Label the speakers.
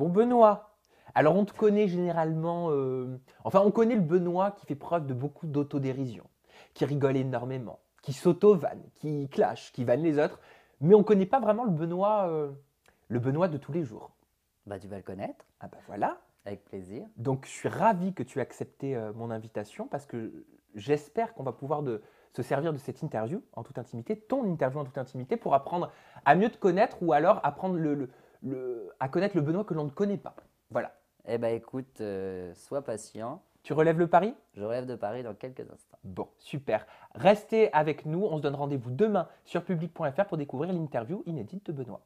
Speaker 1: Bon, Benoît. Alors, on te connaît généralement. Euh, enfin, on connaît le Benoît qui fait preuve de beaucoup d'autodérision, qui rigole énormément, qui s'auto-vanne, qui clash, qui vanne les autres. Mais on connaît pas vraiment le Benoît, euh, le Benoît de tous les jours. Bah, tu vas le connaître. Ah, bah voilà. Avec plaisir. Donc, je suis ravi que tu aies accepté euh, mon invitation parce que j'espère qu'on va pouvoir se servir de cette interview en toute intimité, ton interview en toute intimité, pour apprendre à mieux te connaître ou alors apprendre le à connaître le Benoît que l'on ne connaît pas. Voilà. Eh ben écoute, euh, sois patient. Tu relèves le pari Je relève de Paris dans quelques instants. Bon, super. Restez avec nous. On se donne rendez-vous demain sur public.fr pour découvrir l'interview inédite de Benoît.